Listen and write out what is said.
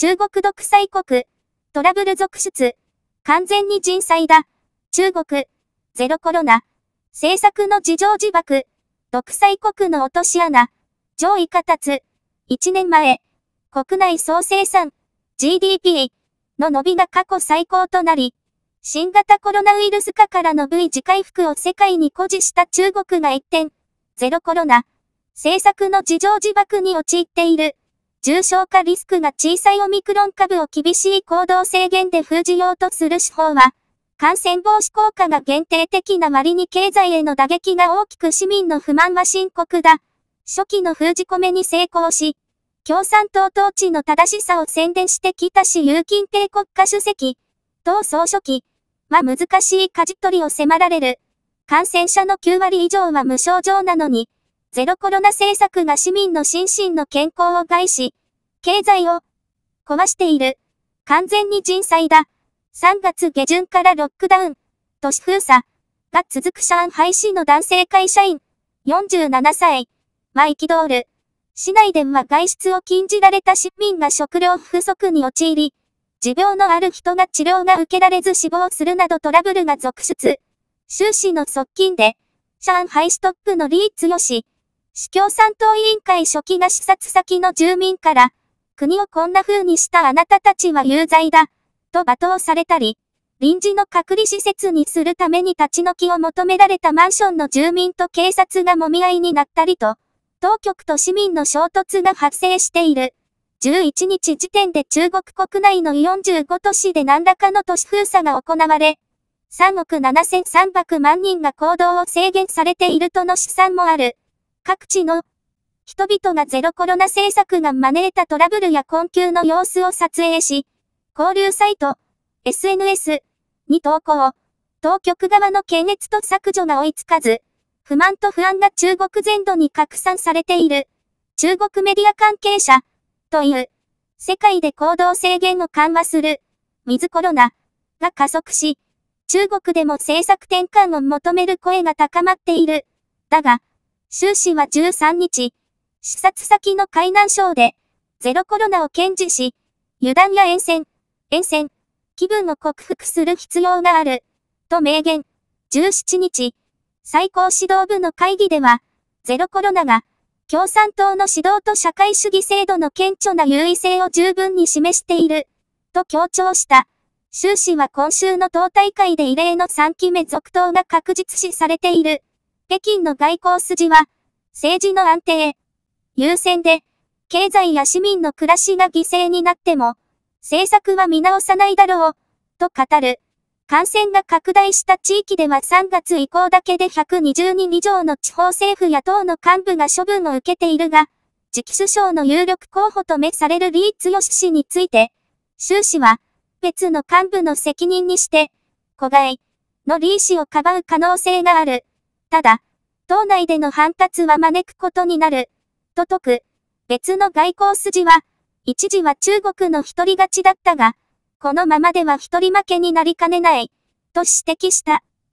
中国独裁国、トラブル続出、完全に人災だ、中国、ゼロコロナ、政策の自情自爆、独裁国の落とし穴、上位下達、1年前、国内総生産、GDP の伸びが過去最高となり、新型コロナウイルス化からの V 字回復を世界に誇示した中国が一転、ゼロコロナ、政策の自情自爆に陥っている。重症化リスクが小さいオミクロン株を厳しい行動制限で封じようとする手法は、感染防止効果が限定的な割に経済への打撃が大きく市民の不満は深刻だ。初期の封じ込めに成功し、共産党統治の正しさを宣伝してきたし、有近帝国家主席、党総書記は難しい舵取りを迫られる。感染者の9割以上は無症状なのに、ゼロコロナ政策が市民の心身の健康を害し、経済を壊している。完全に人災だ。3月下旬からロックダウン、都市封鎖が続く上海市の男性会社員、47歳、マイキドール。市内では外出を禁じられた市民が食料不足に陥り、持病のある人が治療が受けられず死亡するなどトラブルが続出。終始の側近で、上海市トップのリーツヨシ。市共産党委員会初期が視察先の住民から、国をこんな風にしたあなたたちは有罪だ、と罵倒されたり、臨時の隔離施設にするために立ち退きを求められたマンションの住民と警察が揉み合いになったりと、当局と市民の衝突が発生している。11日時点で中国国内の45都市で何らかの都市封鎖が行われ、3億7300万人が行動を制限されているとの試算もある。各地の人々がゼロコロナ政策が招いたトラブルや困窮の様子を撮影し、交流サイト、SNS に投稿。当局側の検閲と削除が追いつかず、不満と不安が中国全土に拡散されている。中国メディア関係者、という、世界で行動制限を緩和する、ウィズコロナ、が加速し、中国でも政策転換を求める声が高まっている。だが、周氏は13日、視察先の海南省で、ゼロコロナを堅持し、油断や沿線、沿線、気分を克服する必要がある、と明言。17日、最高指導部の会議では、ゼロコロナが、共産党の指導と社会主義制度の顕著な優位性を十分に示している、と強調した。習氏は今週の党大会で異例の3期目続投が確実視されている。北京の外交筋は、政治の安定、優先で、経済や市民の暮らしが犠牲になっても、政策は見直さないだろう、と語る。感染が拡大した地域では3月以降だけで120人以上の地方政府や党の幹部が処分を受けているが、次期首相の有力候補と目されるリー・ツヨシ氏について、習氏は、別の幹部の責任にして、子外のリー氏をかばう可能性がある。ただ、党内での反発は招くことになる、と説く。別の外交筋は、一時は中国の一人勝ちだったが、このままでは一人負けになりかねない、と指摘した。